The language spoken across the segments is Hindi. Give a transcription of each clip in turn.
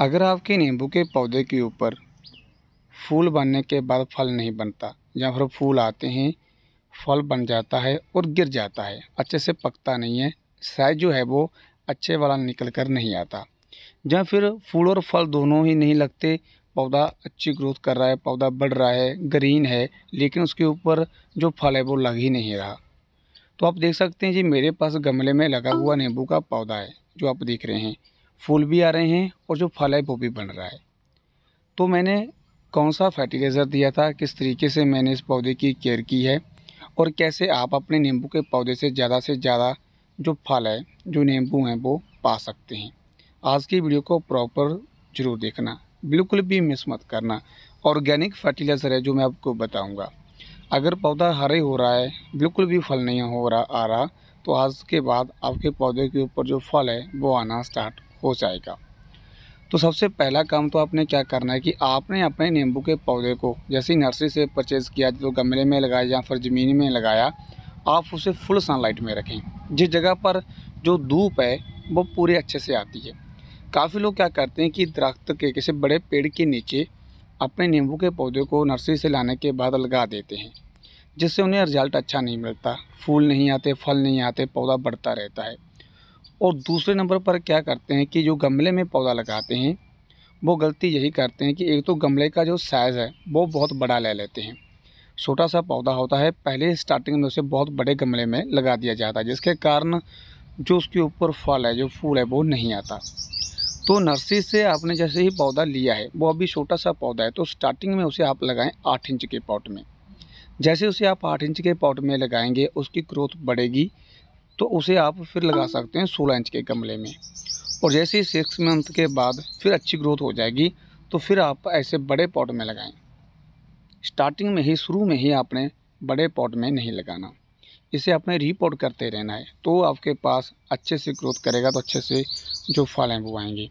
अगर आपके नींबू के पौधे के ऊपर फूल बनने के बाद फल नहीं बनता या फिर फूल आते हैं फल बन जाता है और गिर जाता है अच्छे से पकता नहीं है साइज जो है वो अच्छे वाला निकल कर नहीं आता या फिर फूल और फल दोनों ही नहीं लगते पौधा अच्छी ग्रोथ कर रहा है पौधा बढ़ रहा है ग्रीन है लेकिन उसके ऊपर जो फल है वो लग ही नहीं रहा तो आप देख सकते हैं जी मेरे पास गमले में लगा हुआ नींबू का पौधा है जो आप देख रहे हैं फूल भी आ रहे हैं और जो फल है वो भी बन रहा है तो मैंने कौन सा फर्टिलाइज़र दिया था किस तरीके से मैंने इस पौधे की केयर की है और कैसे आप अपने नींबू के पौधे से ज़्यादा से ज़्यादा जो फल है जो नींबू हैं वो पा सकते हैं आज की वीडियो को प्रॉपर ज़रूर देखना बिल्कुल भी मिस मत करना ऑर्गेनिक फर्टिलाइज़र है जो मैं आपको बताऊँगा अगर पौधा हरे हो रहा है बिल्कुल भी फल नहीं हो रहा आ रहा तो आज के बाद आपके पौधे के ऊपर जो फल है वो आना स्टार्ट हो जाएगा तो सबसे पहला काम तो आपने क्या करना है कि आपने अपने नींबू के पौधे को जैसे ही नर्सरी से परचेज़ किया तो गमले में लगाया या फिर ज़मीन में लगाया आप उसे फुल सनलाइट में रखें जिस जगह पर जो धूप है वो पूरे अच्छे से आती है काफ़ी लोग क्या करते हैं कि दरख्त के किसी बड़े पेड़ के नीचे अपने नींबू के पौधे को नर्सरी से लाने के बाद लगा देते हैं जिससे उन्हें रिजल्ट अच्छा नहीं मिलता फूल नहीं आते फल नहीं आते पौधा बढ़ता रहता है और दूसरे नंबर पर क्या करते हैं कि जो गमले में पौधा लगाते हैं वो गलती यही करते हैं कि एक तो गमले का जो साइज़ है वो बहुत बड़ा ले लेते हैं छोटा सा पौधा होता है पहले स्टार्टिंग में उसे बहुत बड़े गमले में लगा दिया जाता है जिसके कारण जो उसके ऊपर फल है जो फूल है वो नहीं आता तो नर्सरी से आपने जैसे ही पौधा लिया है वो अभी छोटा सा पौधा है तो स्टार्टिंग में उसे आप लगाएं आठ इंच के पॉट में जैसे उसे आप आठ इंच के पॉट में लगाएंगे उसकी ग्रोथ बढ़ेगी तो उसे आप फिर लगा सकते हैं सोलह इंच के गमले में और जैसे ही सिक्स मंथ के बाद फिर अच्छी ग्रोथ हो जाएगी तो फिर आप ऐसे बड़े पॉट में लगाएं स्टार्टिंग में ही शुरू में ही आपने बड़े पॉट में नहीं लगाना इसे आपने रिपोर्ट करते रहना है तो आपके पास अच्छे से ग्रोथ करेगा तो अच्छे से जो फल हैं वो आएंगे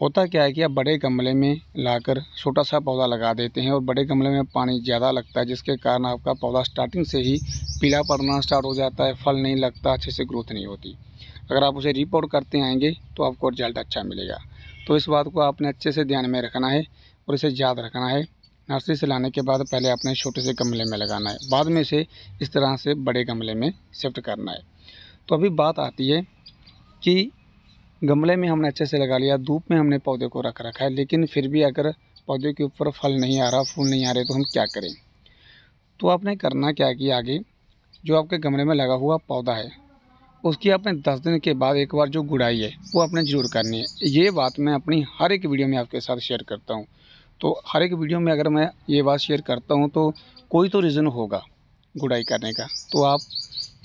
होता क्या है कि आप बड़े गमले में लाकर छोटा सा पौधा लगा देते हैं और बड़े गमले में पानी ज़्यादा लगता है जिसके कारण आपका पौधा स्टार्टिंग से ही पीला पड़ना स्टार्ट हो जाता है फल नहीं लगता अच्छे से ग्रोथ नहीं होती अगर आप उसे रिपोर्ट करते आएंगे तो आपको रिजल्ट अच्छा मिलेगा तो इस बात को आपने अच्छे से ध्यान में रखना है और इसे याद रखना है नर्सरी से लाने के बाद पहले आपने छोटे से गमले में लगाना है बाद में इसे इस तरह से बड़े गमले में शिफ्ट करना है तो अभी बात आती है कि गमले में हमने अच्छे से लगा लिया धूप में हमने पौधे को रख रखा है लेकिन फिर भी अगर पौधे के ऊपर फल नहीं आ रहा फूल नहीं आ रहे तो हम क्या करें तो आपने करना क्या किया आगे जो आपके गमले में लगा हुआ पौधा है उसकी आपने दस दिन के बाद एक बार जो गुड़ाई है वो आपने ज़रूर करनी है ये बात मैं अपनी हर एक वीडियो में आपके साथ शेयर करता हूँ तो हर एक वीडियो में अगर मैं ये बात शेयर करता हूँ तो कोई तो रीज़न होगा गुड़ाई करने का तो आप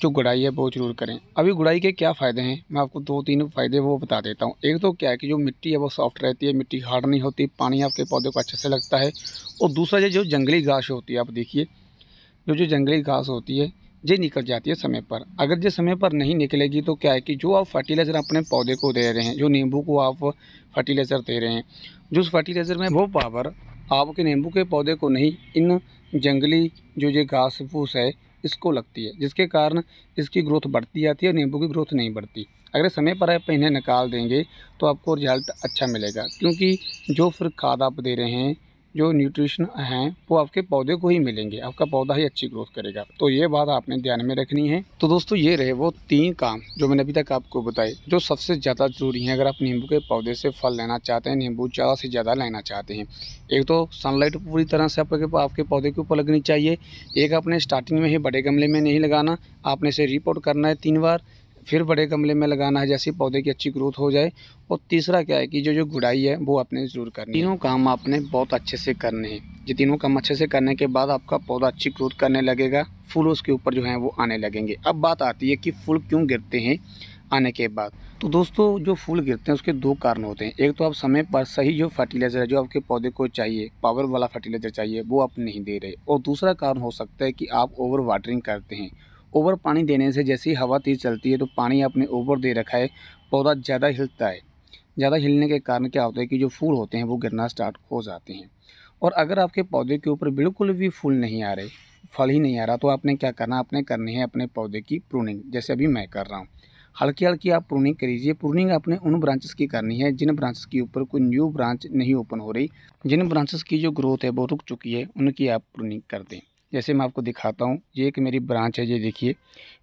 जो गुड़ाई है वो जरूर करें अभी गुड़ाई के क्या फ़ायदे हैं मैं आपको दो तीन फ़ायदे वो बता देता हूँ एक तो क्या है कि जो मिट्टी है वो सॉफ्ट रहती है मिट्टी हार्ड नहीं होती पानी आपके पौधे को अच्छे से लगता है और दूसरा ये जो जंगली घास होती है आप देखिए जो जो जंगली घास होती है ये निकल जाती है समय पर अगर ये समय पर नहीं निकलेगी तो क्या है कि जो आप फर्टिलाइज़र अपने पौधे को दे रहे हैं जो नींबू को आप फर्टिलाइज़र दे रहे हैं जो उस फर्टिलाइज़र में वो पावर आपके नींबू के पौधे को नहीं इन जंगली जो ये घास फूस है इसको लगती है जिसके कारण इसकी ग्रोथ बढ़ती जाती है और नींबू की ग्रोथ नहीं बढ़ती अगर समय पर आप इन्हें निकाल देंगे तो आपको रिजल्ट अच्छा मिलेगा क्योंकि जो फिर खाद आप दे रहे हैं जो न्यूट्रिशन हैं वो आपके पौधे को ही मिलेंगे आपका पौधा ही अच्छी ग्रोथ करेगा तो ये बात आपने ध्यान में रखनी है तो दोस्तों ये रहे वो तीन काम जो मैंने अभी तक आपको बताए जो सबसे ज़्यादा ज़रूरी है अगर आप नींबू के पौधे से फल लेना चाहते हैं नींबू ज़्यादा से ज़्यादा लेना चाहते हैं एक तो सनलाइट पूरी तरह से आपके आपके पौधे के ऊपर लगनी चाहिए एक आपने स्टार्टिंग में ही बड़े गमले में नहीं लगाना आपने इसे रिपोर्ट करना है तीन बार फिर बड़े गमले में लगाना है जैसे पौधे की अच्छी ग्रोथ हो जाए और तीसरा क्या है कि जो जो गुड़ाई है वो आपने ज़रूर करनी तीनों काम आपने बहुत अच्छे से करने हैं ये तीनों काम अच्छे से करने के बाद आपका पौधा अच्छी ग्रोथ करने लगेगा फूल उसके ऊपर जो है वो आने लगेंगे अब बात आती है कि फूल क्यों गिरते हैं आने के बाद तो दोस्तों जो फूल गिरते हैं उसके दो कारण होते हैं एक तो आप समय पर सही जो फर्टिलाइज़र है जो आपके पौधे को चाहिए पावर वाला फर्टिलाइज़र चाहिए वो आप नहीं दे रहे और दूसरा कारण हो सकता है कि आप ओवर वाटरिंग करते हैं ओवर पानी देने से जैसे ही हवा तेज़ चलती है तो पानी आपने ओवर दे रखा है पौधा ज़्यादा हिलता है ज़्यादा हिलने के कारण क्या होता है कि जो फूल होते हैं वो गिरना स्टार्ट हो जाते हैं और अगर आपके पौधे के ऊपर बिल्कुल भी फूल नहीं आ रहे फल ही नहीं आ रहा तो आपने क्या करना आपने करनी है अपने पौधे की प्रूनिंग जैसे अभी मैं कर रहा हूँ हल्की हल्की आप प्रूनिंग करीजिए प्रूनिंग आपने उन ब्रांचेस की करनी है जिन ब्रांचेस के ऊपर कोई न्यू ब्रांच नहीं ओपन हो रही जिन ब्रांचेस की जो ग्रोथ है वो रुक चुकी है उनकी आप प्रूनिंग कर दें जैसे मैं आपको दिखाता हूँ ये एक मेरी ब्रांच है ये देखिए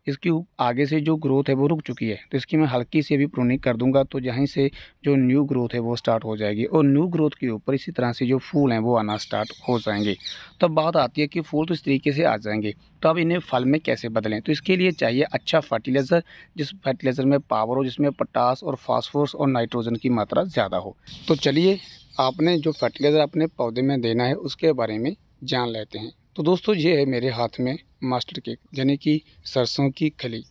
इसकी आगे से जो ग्रोथ है वो रुक चुकी है तो इसकी मैं हल्की से भी प्रूनिंग कर दूंगा तो यहीं से जो न्यू ग्रोथ है वो स्टार्ट हो जाएगी और न्यू ग्रोथ के ऊपर इसी तरह से जो फूल हैं वो आना स्टार्ट हो जाएंगे तब तो बात आती है कि फूल तो इस तरीके से आ जाएंगे तो अब इन्हें फल में कैसे बदलें तो इसके लिए चाहिए अच्छा फर्टिलाइज़र जिस फर्टिलाइज़र में पावर हो जिसमें पटास और फास्फोरस और नाइट्रोजन की मात्रा ज़्यादा हो तो चलिए आपने जो फर्टिलाइज़र अपने पौधे में देना है उसके बारे में जान लेते हैं तो दोस्तों ये है मेरे हाथ में मास्टर केक यानी कि सरसों की खली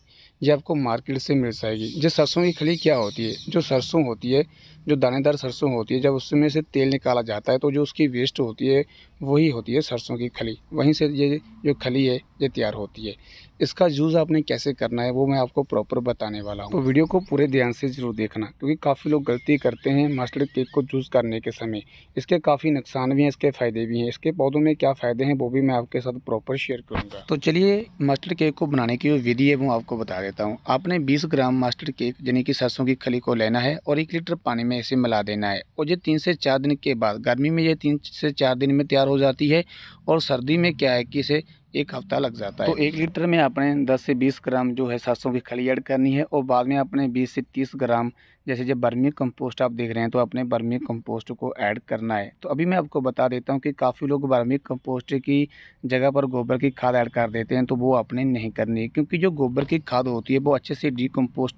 ये आपको मार्केट से मिल जाएगी जो सरसों की खली क्या होती है जो सरसों होती है जो दानेदार सरसों होती है जब उसमें से तेल निकाला जाता है तो जो उसकी वेस्ट होती है वही होती है सरसों की खली वहीं से ये जो खली है ये तैयार होती है इसका यूज़ आपने कैसे करना है वो मैं आपको प्रॉपर बताने वाला हूँ तो वीडियो को पूरे ध्यान से ज़रूर देखना क्योंकि काफ़ी लोग गलती करते हैं मस्टर्ड केक को यूज़ करने के समय इसके काफ़ी नुकसान भी हैं इसके फ़ायदे भी हैं इसके पौधों में क्या फ़ायदे हैं वो भी मैं आपके साथ प्रॉपर शेयर करूँगा तो चलिए मस्टर्ड केक को बनाने की जो विधि है वो आपको बता देता हूँ आपने बीस ग्राम मस्टर्ड केक यानी कि सरसों की खली को लेना है और एक लीटर पानी में में इसे मिला देना है और ये तीन से चार दिन के बाद गर्मी में ये तीन से चार दिन में तैयार हो जाती है और सर्दी में क्या है कि इसे एक हफ्ता लग जाता है तो एक लीटर में आपने 10 से 20 ग्राम जो है सरसों की खली ऐड करनी है और बाद में आपने 20 से 30 ग्राम जैसे जब बर्मी कंपोस्ट आप देख रहे हैं तो अपने बर्मी कंपोस्ट को ऐड करना है तो अभी मैं आपको बता देता हूँ कि काफ़ी लोग बर्मी कंपोस्ट की जगह पर गोबर की खाद ऐड कर देते हैं तो वो आपने नहीं करनी है क्योंकि जो गोबर की खाद होती है वो अच्छे से डी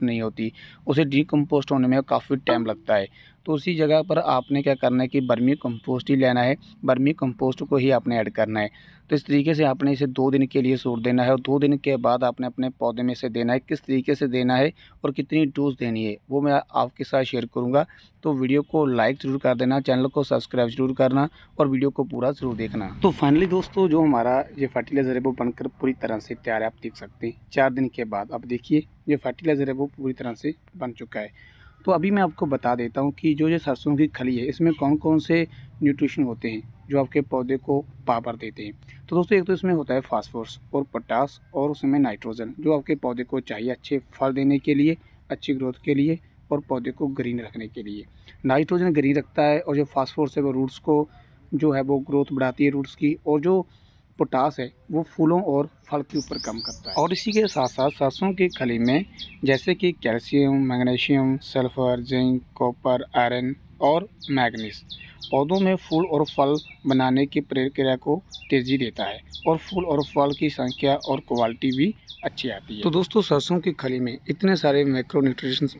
नहीं होती उसे डी होने में काफ़ी टाइम लगता है तो उसी जगह पर आपने क्या करना है कि बर्मी कंपोस्ट ही लेना है बर्मी कंपोस्ट को ही आपने ऐड करना है तो इस तरीके से आपने इसे दो दिन के लिए सूट देना है और दो दिन के बाद आपने अपने पौधे में इसे देना है किस तरीके से देना है और कितनी डोज देनी है वो मैं आपके साथ शेयर करूँगा तो वीडियो को लाइक ज़रूर कर देना चैनल को सब्सक्राइब ज़रूर करना और वीडियो को पूरा ज़रूर देखना तो फाइनली दोस्तों जो हमारा ये फर्टिलाइज़र है वो बनकर पूरी तरह से तैयार है आप देख सकते हैं चार दिन के बाद आप देखिए ये फर्टिलाइज़र है वो पूरी तरह से बन चुका है तो अभी मैं आपको बता देता हूँ कि जो ये सरसों की खली है इसमें कौन कौन से न्यूट्रिशन होते हैं जो आपके पौधे को पावर देते हैं तो दोस्तों एक तो इसमें होता है फास्फोरस और पोटास और उसमें नाइट्रोजन जो आपके पौधे को चाहिए अच्छे फल देने के लिए अच्छी ग्रोथ के लिए और पौधे को ग्रीन रखने के लिए नाइट्रोजन ग्रीन रखता है और जो फास्फोरस है वो रूट्स को जो है वो ग्रोथ बढ़ाती है रूट्स की और जो पोटास है वो फूलों और फल के ऊपर कम करता है और इसी के साथ साथ सरसों की खली में जैसे कि calcium magnesium sulphur zinc copper iron और मैगनीस पौधों में फूल और फल बनाने की प्रक्रिया को तेज़ी देता है और फूल और फल की संख्या और क्वालिटी भी अच्छी आती है तो दोस्तों सरसों की खली में इतने सारे माइक्रो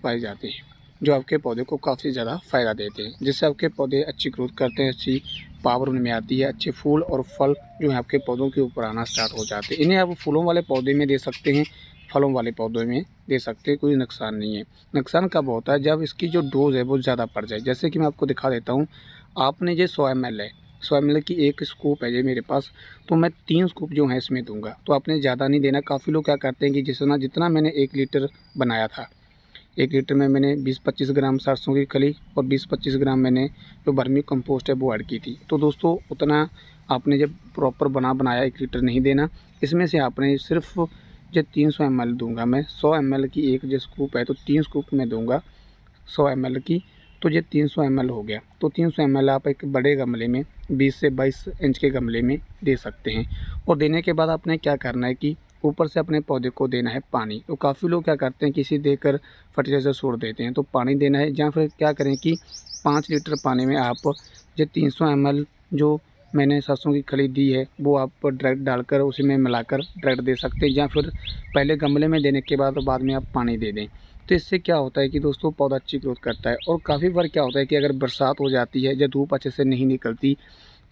पाए जाते हैं जो आपके पौधे को काफ़ी ज़्यादा फ़ायदा देते हैं जिससे आपके पौधे अच्छी ग्रोथ करते हैं अच्छी पावर उनमें आती है अच्छे फूल और फल जो है आपके पौधों के ऊपर आना स्टार्ट हो जाते हैं इन्हें आप फूलों वाले पौधे में दे सकते हैं फलों वाले पौधों में दे सकते हैं कोई नुकसान नहीं है नुकसान कब होता है जब इसकी जो डोज़ है वो ज़्यादा पड़ जाए जैसे कि मैं आपको दिखा देता हूँ आपने ये सौ एम है सौ एम की एक स्कूप है ये मेरे पास तो मैं तीन स्कूप जो है इसमें दूंगा तो आपने ज़्यादा नहीं देना काफ़ी लोग क्या करते हैं कि जितना जितना मैंने एक लीटर बनाया था एक लीटर में मैंने 20-25 ग्राम सरसों की कली और 20-25 ग्राम मैंने जो बर्मी कंपोस्ट है वो ऐड की थी तो दोस्तों उतना आपने जब प्रॉपर बना बनाया एक लीटर नहीं देना इसमें से आपने सिर्फ़ जो तीन सौ एम दूंगा मैं सौ एम की एक जो स्कूप है तो तीन स्कूप में दूंगा सौ एम की तो ये 300 एम हो गया तो 300 एम आप एक बड़े गमले में 20 से 22 इंच के गमले में दे सकते हैं और देने के बाद आपने क्या करना है कि ऊपर से अपने पौधे को देना है पानी तो काफ़ी लोग क्या करते हैं किसी देकर फर्टिलाइज़र छोड़ देते हैं तो पानी देना है या फिर क्या करें कि पाँच लीटर पानी में आप जो तीन सौ जो मैंने सरसों की खली दी है वो आप डायरेक्ट डालकर उसी में मिलाकर डायरेक्ट दे सकते हैं या फिर पहले गमले में देने के बाद बाद में आप पानी दे दें तो इससे क्या होता है कि दोस्तों पौधा अच्छी ग्रोथ करता है और काफ़ी बार क्या होता है कि अगर बरसात हो जाती है या धूप अच्छे से नहीं निकलती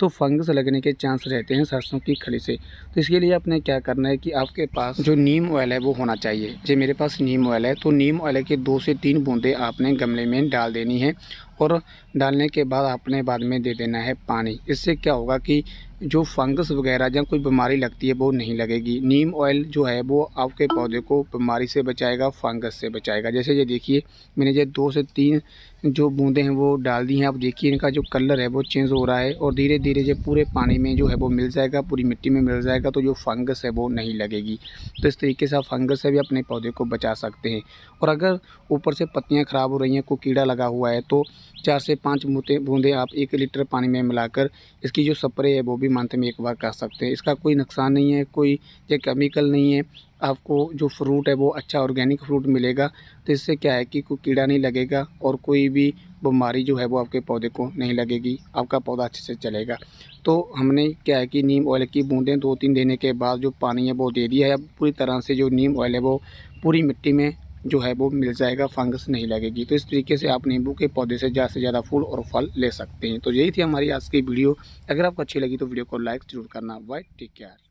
तो फंगस लगने के चांस रहते हैं सरसों की खली से तो इसके लिए आपने क्या करना है कि आपके पास जो नीम ऑयल है वो होना चाहिए जी मेरे पास नीम ऑयल है तो नीम ऑयल के दो से तीन बूंदें आपने गमले में डाल देनी है और डालने के बाद आपने बाद में दे देना है पानी इससे क्या होगा कि जो फंगस वगैरह या कोई बीमारी लगती है वो नहीं लगेगी नीम ऑयल जो है वो आपके पौधे को बीमारी से बचाएगा फंगस से बचाएगा जैसे ये देखिए मैंने ये दो से तीन जो बूंदें हैं वो डाल दी हैं आप देखिए इनका जो कलर है वो चेंज हो रहा है और धीरे धीरे जब पूरे पानी में जो है वो मिल जाएगा पूरी मिट्टी में मिल जाएगा तो जो फंगस है वो नहीं लगेगी तो इस तरीके से आप फंगस से भी अपने पौधे को बचा सकते हैं और अगर ऊपर से पत्तियाँ ख़राब हो रही हैं कोई कीड़ा लगा हुआ है तो चार से पाँच बूते बूंदे आप एक लीटर पानी में मिलाकर इसकी जो स्प्रे है वो भी मंथ में एक बार कर सकते हैं इसका कोई नुकसान नहीं है कोई ये केमिकल नहीं है आपको जो फ्रूट है वो अच्छा ऑर्गेनिक फ्रूट मिलेगा तो इससे क्या है कि कोई कीड़ा नहीं लगेगा और कोई भी बीमारी जो है वो आपके पौधे को नहीं लगेगी आपका पौधा अच्छे से चलेगा तो हमने क्या है कि नीम ऑयल की बूंदें दो तीन देने के बाद जो पानी है वो दे दिया है अब पूरी तरह से जो नीम ऑयल है वो पूरी मिट्टी में जो है वो मिल जाएगा फंगस नहीं लगेगी तो इस तरीके से आप नींबू के पौधे से ज़्यादा से ज़्यादा फूल और फल ले सकते हैं तो यही थी हमारी आज की वीडियो अगर आपको अच्छी लगी तो वीडियो को लाइक जरूर करना बाय टेक केयर